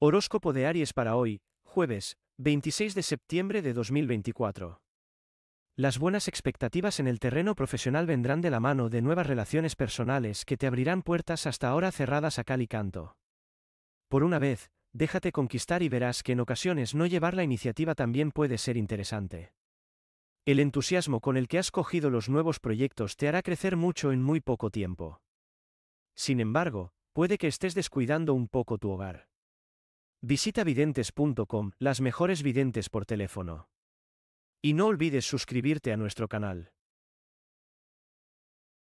Horóscopo de Aries para hoy, jueves, 26 de septiembre de 2024. Las buenas expectativas en el terreno profesional vendrán de la mano de nuevas relaciones personales que te abrirán puertas hasta ahora cerradas a cal y canto. Por una vez, déjate conquistar y verás que en ocasiones no llevar la iniciativa también puede ser interesante. El entusiasmo con el que has cogido los nuevos proyectos te hará crecer mucho en muy poco tiempo. Sin embargo, puede que estés descuidando un poco tu hogar. Visita videntes.com, las mejores videntes por teléfono. Y no olvides suscribirte a nuestro canal.